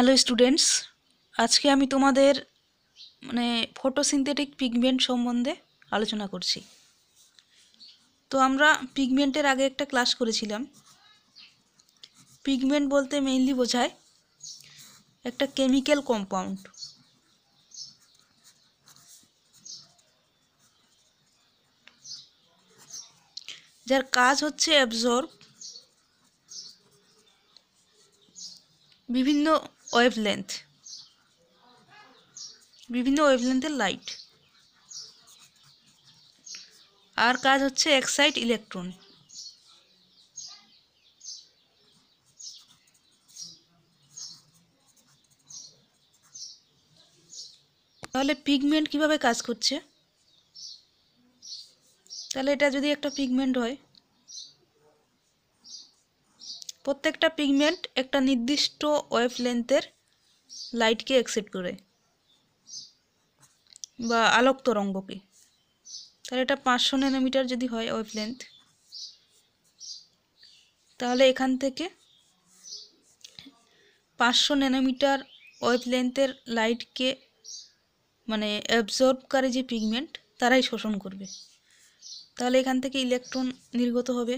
hello students আজকে আমি তোমাদের মানে ফটোসিনথেটিক পিগমেন্ট সম্বন্ধে আলোচনা করছি তো আমরা পিগমেন্টের আগে একটা ক্লাস করেছিলাম পিগমেন্ট বলতে মেইনলি বোঝায় একটা কেমিক্যাল কম্পাউন্ড যার কাজ হচ্ছে অ্যাবজর্ব বিভিন্ন ওয়েভলেন্থ বিভিন্ন ওয়েভলেন্থের লাইট আর কাজ হচ্ছে এক্সাইট ইলেকট্রন তাহলে পিগমেন্ট কিভাবে কাজ করছে তাহলে এটা যদি একটা পিগমেন্ট হয় প্রত্যেকটা পিগমেন্ট একটা নির্দিষ্ট ওয়েভ লেন্থের লাইটকে অ্যাকসেপ্ট করে বা আলোক তরঙ্গকে তাহলে এটা পাঁচশো ন্যানোমিটার যদি হয় ওয়েভ লেন্থ তাহলে এখান থেকে পাঁচশো ন্যানোমিটার ওয়েভ লেন্থের লাইটকে মানে করে যে পিগমেন্ট তারাই শোষণ করবে তাহলে এখান থেকে ইলেকট্রন নির্গত হবে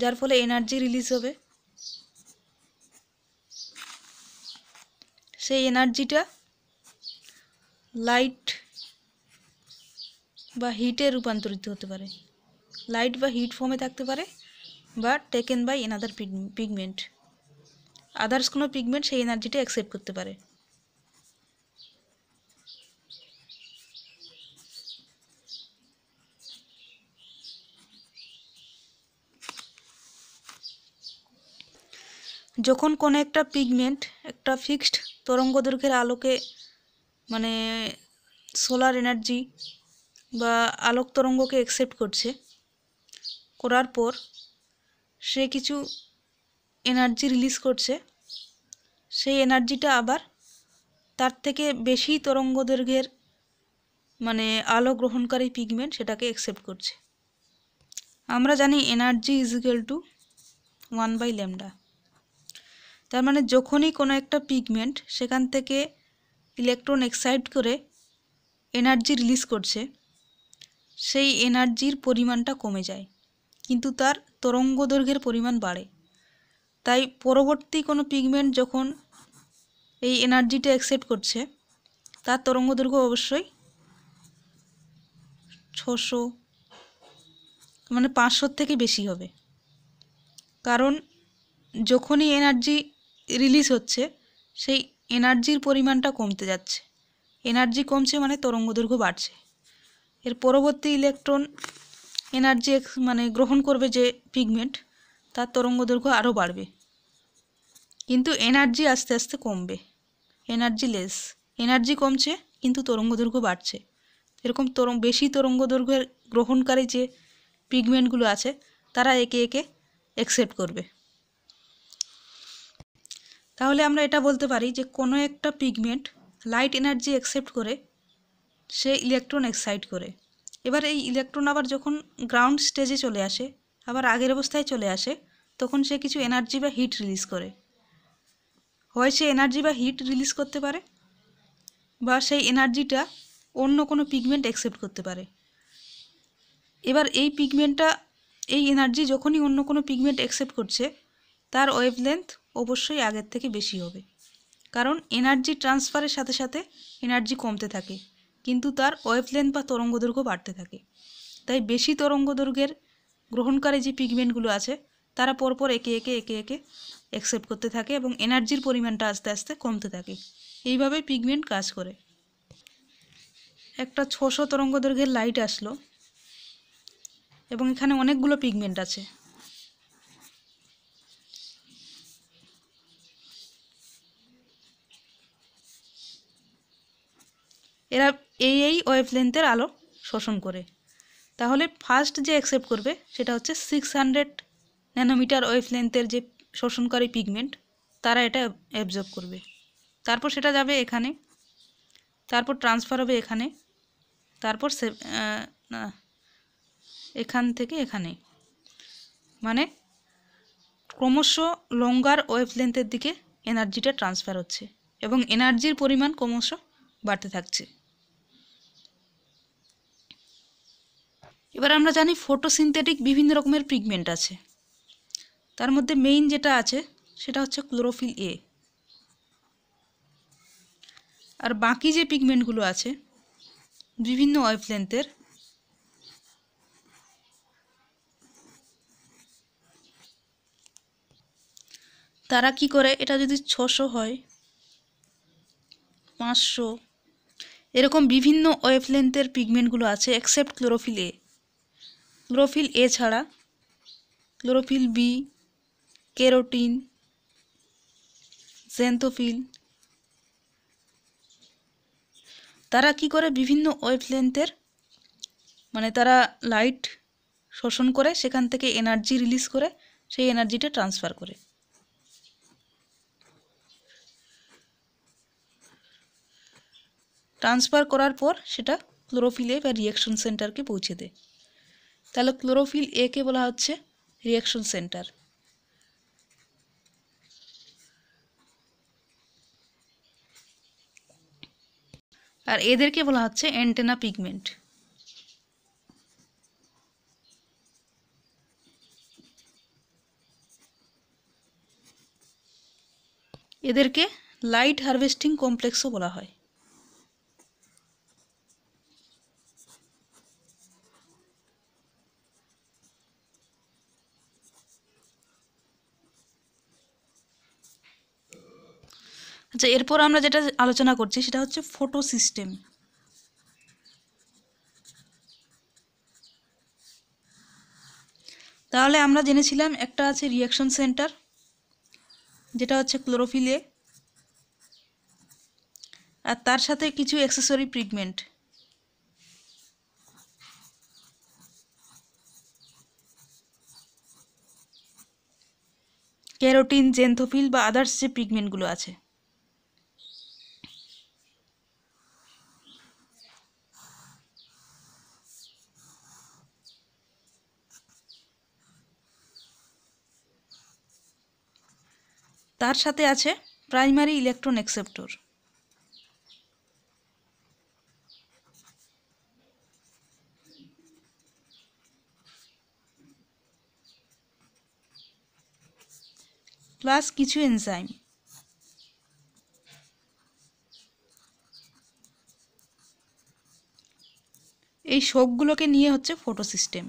যার ফলে এনার্জি রিলিজ হবে সেই এনার্জিটা লাইট বা হিটে রূপান্তরিত হতে পারে লাইট বা হিট ফর্মে থাকতে পারে বা taken by another pigment others কোনো পিগমেন্ট সেই এনার্জিটা অ্যাকসেপ্ট করতে পারে যখন কোনো একটা পিগমেন্ট একটা ফিক্সড তরঙ্গ দৈর্ঘ্যের আলোকে মানে সোলার এনার্জি বা আলোক তরঙ্গকে অ্যাকসেপ্ট করছে করার পর সে কিছু এনার্জি রিলিজ করছে সেই এনার্জিটা আবার তার থেকে বেশি তরঙ্গ দৈর্ঘ্যের মানে আলো গ্রহণকারী পিগমেন্ট সেটাকে অ্যাকসেপ্ট করছে আমরা জানি energy is equal to one by lambda তার মানে যখনই কোনো একটা পিগমেন্ট সেখান থেকে ইলেকট্রন এক্সাইট করে এনার্জি রিলিজ করছে সেই এনার্জির পরিমাণটা কমে যায় কিন্তু তার তরঙ্গ দৈর্ঘ্যের পরিমাণ বাড়ে তাই পরবর্তী কোনো পিগমেন্ট যখন এই এনার্জিটা অ্যাকসেপ্ট করছে তার তরঙ্গ দৈর্ঘ্য অবশ্যই ছশো মানে পাঁচশোর থেকে বেশি হবে কারণ যখনই এনার্জি রিলিজ হচ্ছে সেই এনার্জির পরিমাণটা কমতে যাচ্ছে এনার্জি কমছে মানে তরঙ্গ দৈর্ঘ্য বাড়ছে এর পরবর্তী ইলেকট্রন এনার্জি মানে গ্রহণ করবে যে পিগমেন্ট তার তরঙ্গ দৈর্ঘ্য আরও বাড়বে কিন্তু এনার্জি আস্তে আস্তে কমবে এনার্জি লেস এনার্জি কমছে কিন্তু তরঙ্গ দৈর্ঘ্য বাড়ছে এরকম তরঙ্গ বেশি তরঙ্গ দৈর্ঘ্যের গ্রহণকারী যে পিগমেন্টগুলো আছে তারা একে একে অ্যাকসেপ্ট করবে তাহলে আমরা এটা বলতে পারি যে কোনো একটা পিগমেন্ট লাইট এনার্জি অ্যাকসেপ্ট করে সে ইলেকট্রন এক্সাইট করে এবার এই ইলেকট্রন আবার যখন গ্রাউন্ড স্টেজে চলে আসে আবার আগের অবস্থায় চলে আসে তখন সে কিছু এনার্জি বা হিট রিলিজ করে হয় সে এনার্জি বা হিট রিলিজ করতে পারে বা সেই এনার্জিটা অন্য কোনো পিগমেন্ট অ্যাকসেপ্ট করতে পারে এবার এই পিগমেন্টটা এই এনার্জি যখনই অন্য কোনো পিগমেন্ট অ্যাকসেপ্ট করছে তার লেন্থ অবশ্যই আগের থেকে বেশি হবে কারণ এনার্জি ট্রান্সফারের সাথে সাথে এনার্জি কমতে থাকে কিন্তু তার ওয়েভলেন্থ বা তরঙ্গদৈর্ঘ্য বাড়তে থাকে তাই বেশি দৈর্ঘ্যের গ্রহণকারী যে পিগমেন্টগুলো আছে তারা পরপর একে একে একে একে অ্যাকসেপ্ট করতে থাকে এবং এনার্জির পরিমাণটা আস্তে আস্তে কমতে থাকে এইভাবে পিগমেন্ট কাজ করে একটা ছশো তরঙ্গদৈর্ঘ্যের লাইট আসলো এবং এখানে অনেকগুলো পিগমেন্ট আছে এই এই ওয়েভলেন্থের আলো শোষণ করে তাহলে ফার্স্ট যে অ্যাকসেপ্ট করবে সেটা হচ্ছে সিক্স হান্ড্রেড ন্যানোমিটার ওয়েভলেন্থের যে শোষণকারী পিগমেন্ট তারা এটা অ্যাবজর্ব করবে তারপর সেটা যাবে এখানে তারপর ট্রান্সফার হবে এখানে তারপর সে এখান থেকে এখানে মানে ক্রমশ লঙ্গার ওয়েভলেন্থের দিকে এনার্জিটা ট্রান্সফার হচ্ছে এবং এনার্জির পরিমাণ ক্রমশ বাড়তে থাকছে এবার আমরা জানি ফটোসিনথেটিক বিভিন্ন রকমের পিগমেন্ট আছে তার মধ্যে মেইন যেটা আছে সেটা হচ্ছে ক্লোরোফিল এ আর বাকি যে পিগমেন্টগুলো আছে বিভিন্ন ওয়েভলেন্থের তারা কি করে এটা যদি ছশো হয় পাঁচশো এরকম বিভিন্ন ওয়েভলেন্থের পিগমেন্টগুলো আছে except chlorophyll A chlorophyll A ছাড়া ক্লোরোফিল বি কেরোটিন জেন্থোফিল তারা কি করে বিভিন্ন ওয়েভলেন্থের মানে তারা লাইট শোষণ করে সেখান থেকে এনার্জি রিলিজ করে সেই এনার্জিটা ট্রান্সফার করে ট্রান্সফার করার পর সেটা ক্লোরোফিলে বা রিয়াকশন সেন্টারকে পৌঁছে দেয় তাহলে ক্লোরোফিল এ কে বলা হচ্ছে রিয়াকশন সেন্টার আর এদেরকে বলা হচ্ছে অ্যান্টেনা পিগমেন্ট এদেরকে লাইট হারভেস্টিং কমপ্লেক্সও বলা হয় আচ্ছা এরপর আমরা যেটা আলোচনা করছি সেটা হচ্ছে ফটো সিস্টেম তাহলে আমরা জেনেছিলাম একটা আছে রিয়াকশন সেন্টার যেটা হচ্ছে ক্লোরোফিলে আর তার সাথে কিছু অ্যাক্সেসরি পিগমেন্ট ক্যারোটিন জেন্থোফিল বা আদার্স যে পিগমেন্টগুলো আছে তার সাথে আছে প্রাইমারি ইলেকট্রন অ্যাকসেপ্টর প্লাস কিছু এনজাইম এই শোকগুলোকে নিয়ে হচ্ছে ফটোসিস্টেম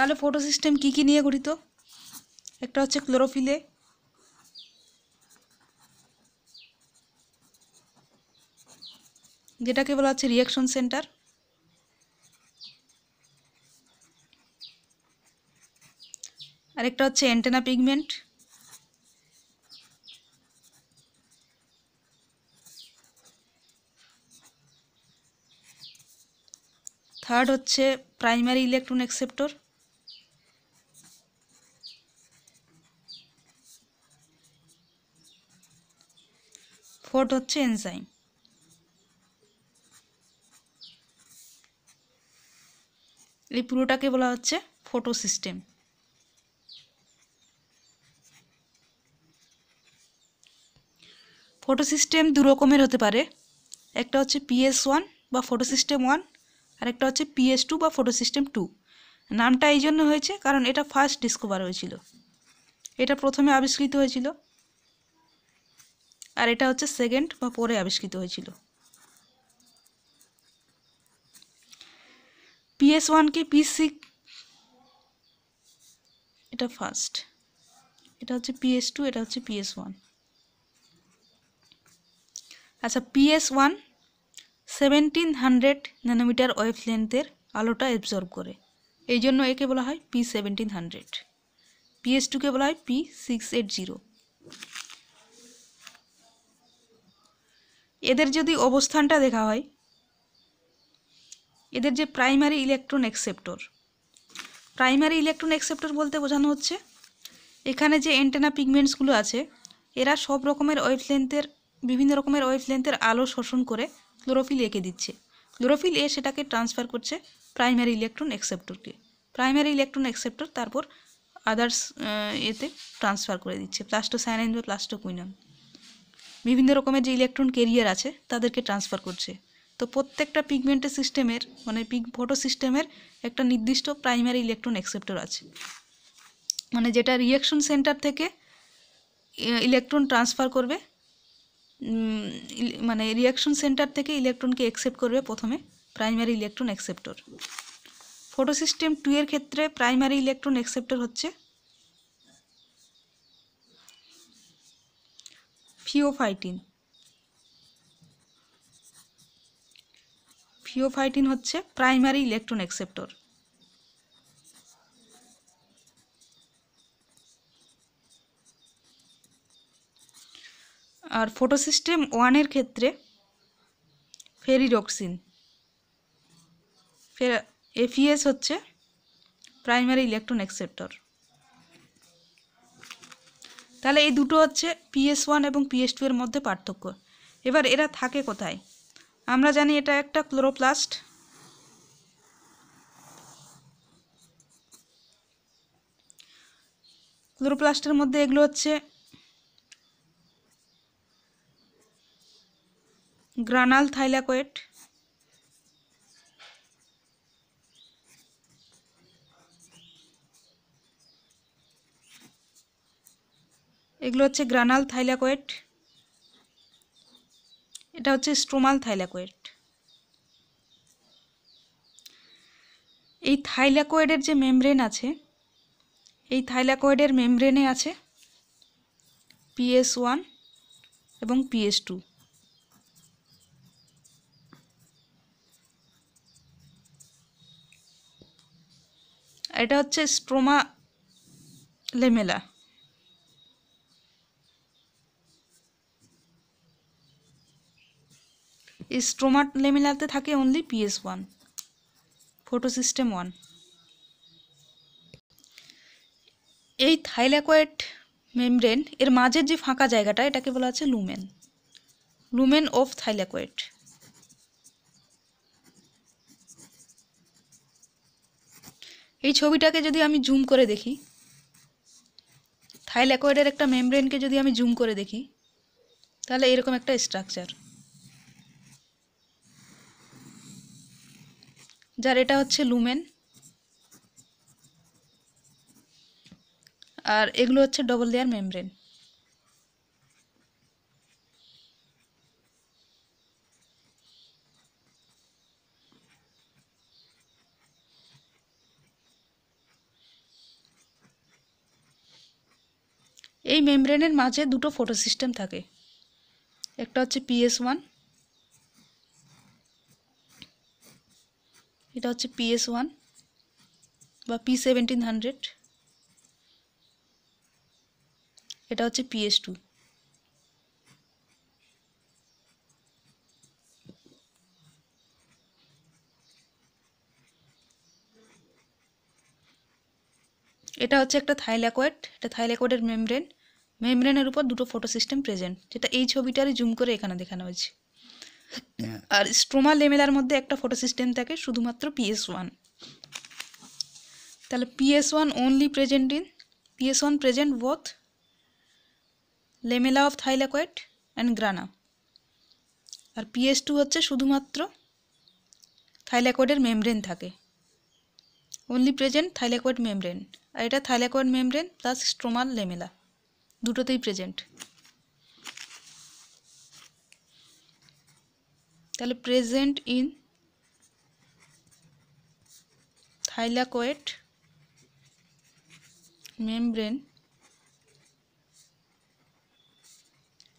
তাহলে ফটো সিস্টেম কী কী নিয়ে গঠিত একটা হচ্ছে ক্লোরোফিলে যেটাকে বলা হচ্ছে রিয়াকশন সেন্টার আরেকটা হচ্ছে অ্যান্টেনা পিগমেন্ট থার্ড হচ্ছে প্রাইমারি ইলেকট্রন অ্যাকসেপ্টর ফোর্থ হচ্ছে এনজাইম এই পুরোটাকে বলা হচ্ছে ফোটো সিস্টেম ফোটো সিস্টেম দু রকমের হতে পারে একটা হচ্ছে পিএস ওয়ান বা ফোটো সিস্টেম ওয়ান আর একটা হচ্ছে পিএস টু বা ফোটো সিস্টেম টু নামটা এই জন্য হয়েছে কারণ এটা ফার্স্ট ডিসকভার হয়েছিল এটা প্রথমে আবিষ্কৃত হয়েছিল আর এটা হচ্ছে সেকেন্ড বা পরে আবিষ্কৃত হয়েছিল পিএস ওয়ানকে পি সিক্স এটা ফার্স্ট এটা হচ্ছে পিএস টু এটা হচ্ছে পিএস ওয়ান আচ্ছা PS one seventeen hundred nanometre wave লেন্থের আলোটা অ্যাবজর্ব করে এই জন্য একে বলা হয় পি সেভেন্টিন হান্ড্রেড পিএস টুকে বলা হয় পি সিক্স এইট জিরো এদের যদি অবস্থানটা দেখা হয় এদের যে primary electron acceptor primary electron acceptor বলতে বোঝানো হচ্ছে এখানে যে এন্টেনা পিগমেন্টসগুলো আছে এরা সব রকমের ওয়েভ লেন্থের বিভিন্ন রকমের ওয়েভ লেন্থের আলো শোষণ করে ক্লোরোফিল এঁকে দিচ্ছে ক্লোরোফিল এ সেটাকে ট্রান্সফার করছে প্রাইমারি ইলেকট্রন অ্যাকসেপ্টরকে প্রাইমারি ইলেকট্রন অ্যাকসেপ্টর তারপর আদার্স এতে ট্রান্সফার করে দিচ্ছে প্লাস্টো সাইনাইন বা প্লাস্টো কুইনাম বিভিন্ন রকমের যে ইলেকট্রন কেরিয়ার আছে তাদেরকে ট্রান্সফার করছে তো প্রত্যেকটা পিগমেন্টের সিস্টেমের মানে পিগ ফটো সিস্টেমের একটা নির্দিষ্ট প্রাইমারি ইলেকট্রন অ্যাকসেপ্টর আছে মানে যেটা রিয়াকশন সেন্টার থেকে ইলেকট্রন ট্রান্সফার করবে মানে রিয়াকশন সেন্টার থেকে ইলেকট্রনকে অ্যাকসেপ্ট করবে প্রথমে primary electron acceptor system two এর ক্ষেত্রে প্রাইমারি ইলেকট্রন অ্যাকসেপ্টর হচ্ছে ফিওফাইটিন ফিওফাইটিন হচ্ছে প্রাইমারি ইলেকট্রন অ্যাকসেপ্টর আর ফটোসিস্টেম ওয়ানের ক্ষেত্রে ফেরিডক্সিন এফিএস e হচ্ছে প্রাইমারি ইলেকট্রন অ্যাকসেপ্টর তাহলে এই দুটো হচ্ছে পিএস ওয়ান এবং পিএস টু এর মধ্যে পার্থক্য এবার এরা থাকে কোথায় আমরা জানি এটা একটা ক্লোরোপ্লাস্ট ক্লোরোপ্লাস্টের মধ্যে এগুলো হচ্ছে গ্রানাল থাইলাকোয়েট এগুলো হচ্ছে গ্রানাল থাইলাকোয়েট এটা হচ্ছে স্ট্রোমাল থাইলাকোয়েট এই থাইলাকোয়েডের যে মেমব্রেন আছে এই থাইলাকোয়েডের মেমব্রেনে আছে পিএস ওয়ান এবং পিএস টু এটা হচ্ছে স্ট্রোমা লেমেলা এই স্ট্রোমাট লেমিলাতে থাকে only PS one photosystem one এই থাইল্যাকোয়েট মেমব্রেন এর মাঝের যে ফাঁকা জায়গাটা এটাকে বলা আছে লুমেন লুমেন অফ থাইল্যাকোয়েট এই ছবিটাকে যদি আমি জুম করে দেখি থাইল্যাকোয়েডের একটা মেমব্রেনকে যদি আমি জুম করে দেখি তাহলে এরকম একটা স্ট্রাকচার যার এটা হচ্ছে লুমেন আর এগুলো হচ্ছে ডবল দেয়ার মেমব্রেন এই মেমব্রেনের মাঝে দুটো ফটো সিস্টেম থাকে একটা হচ্ছে পিএস ওয়ান এটা হচ্ছে পিএস ওয়ান বা পি সেভেন্টিন হান্ড্রেড এটা হচ্ছে পিএস টু এটা হচ্ছে একটা থাইল্যাকোয়েড এটা থাইল্যাকোয়েডের মেমব্রেন মেমব্রেনের উপর দুটো ফটো সিস্টেম প্রেজেন্ট যেটা এই ছবিটারই জুম করে এখানে দেখানো হয়েছে হ্যাঁ, আর স্ট্রোমা লেমেলার মধ্যে একটা ফটো সিস্টেম থাকে শুধুমাত্র পিএস ওয়ান তাহলে PS one only present in PS one present both lamella of thylakoid and grana আর পিএস টু হচ্ছে শুধুমাত্র থাইলাকোয়েডের মেমব্রেন থাকে ওনলি প্রেজেন্ট থাইলাকোয়েড মেমব্রেন আর এটা thylakoid membrane plus stromal lamella দুটোতেই প্রেজেন্ট तेल present in thylakoid membrane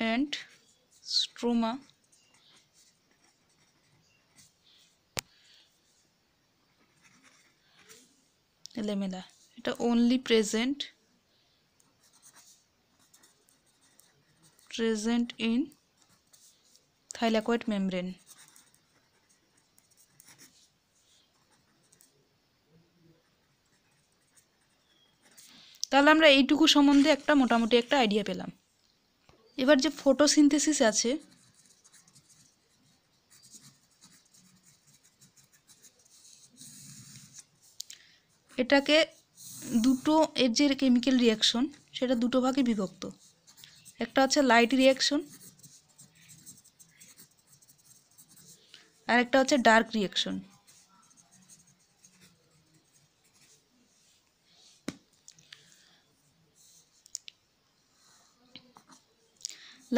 and stroma lamella only present present in thylakoid membrane তাহলে আমরা এইটুকু সম্বন্ধে একটা মোটামুটি একটা আইডিয়া পেলাম এবার যে ফটোসিনথেসিস আছে এটাকে দুটো এর যে কেমিক্যাল রিয়াকশন সেটা দুটো ভাগে বিভক্ত একটা হচ্ছে লাইট রিয়াকশন আর একটা হচ্ছে dark reaction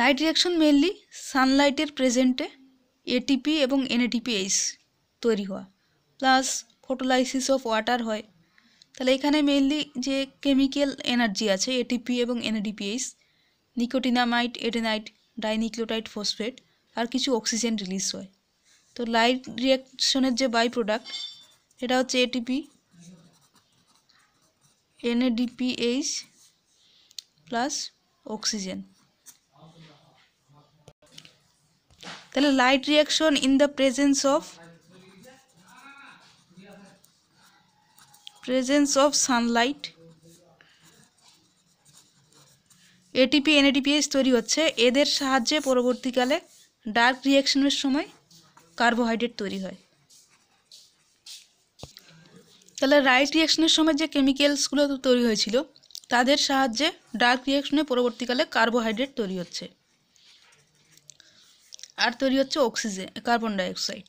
light reaction mainly সানলাইটের প্রেজেন্টে এটিপি এবং এনএটিপিএইচ তৈরি হওয়া প্লাস ফটোলাইসিস অফ ওয়াটার হয় তাহলে এখানে মেনলি যে কেমিক্যাল এনার্জি আছে এটিপি এবং NADPH nicotinamide adenine dinucleotide phosphate আর কিছু অক্সিজেন রিলিজ হয় তো লাইট রিয়াকশনের যে বাই প্রোডাক্ট এটা হচ্ছে এটিপি এনএডিপিএইচ প্লাস অক্সিজেন তাহলে light reaction in the presence of presence of sunlight ATP NADPH তৈরি হচ্ছে এদের সাহায্যে পরবর্তীকালে ডার্ক রিয়াকশনের সময় কার্বোহাইড্রেট তৈরি হয় তাহলে রাইট রিয়াকশনের সময় যে কেমিক্যালসগুলো তৈরি হয়েছিল তাদের সাহায্যে ডার্ক রিয়াকশনে পরবর্তীকালে কার্বোহাইড্রেট তৈরি হচ্ছে আর তৈরি হচ্ছে অক্সিজেন কার্বন ডাইঅক্সাইড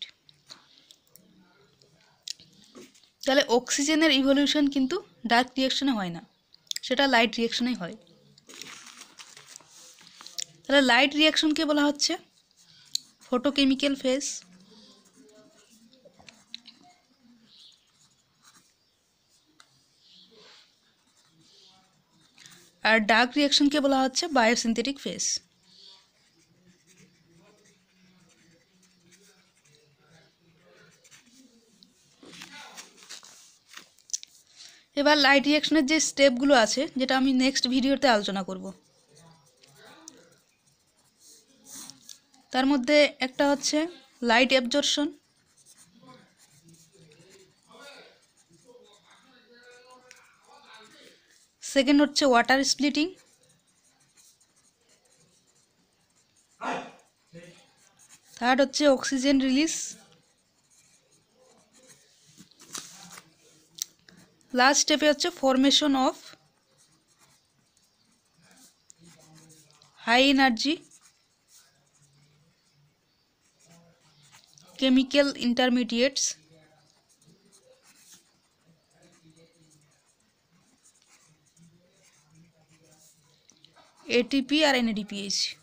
তাহলে অক্সিজেনের ইভলিউশন কিন্তু ডার্ক রিয়াকশনে হয় না সেটা লাইট রিয়াকশনেই হয় তাহলে লাইট রিয়াকশনকে বলা হচ্ছে ফটোকেমিক্যাল ফেজ আর ডার্ক রিয়াকশনকে বলা হচ্ছে বায়োসিনথেটিক ফেস এবার লাইট রিয়াকশনের যে স্টেপগুলো আছে যেটা আমি নেক্সট ভিডিওতে আলোচনা করব তার মধ্যে একটা হচ্ছে লাইট অ্যাবজর্পশন সেকেন্ড হচ্ছে ওয়াটার স্প্লিটিং থার্ড হচ্ছে অক্সিজেন রিলিজ লাস্ট স্টেপে হচ্ছে formation of high energy chemical intermediates ATP আর এনএডিপিএইচ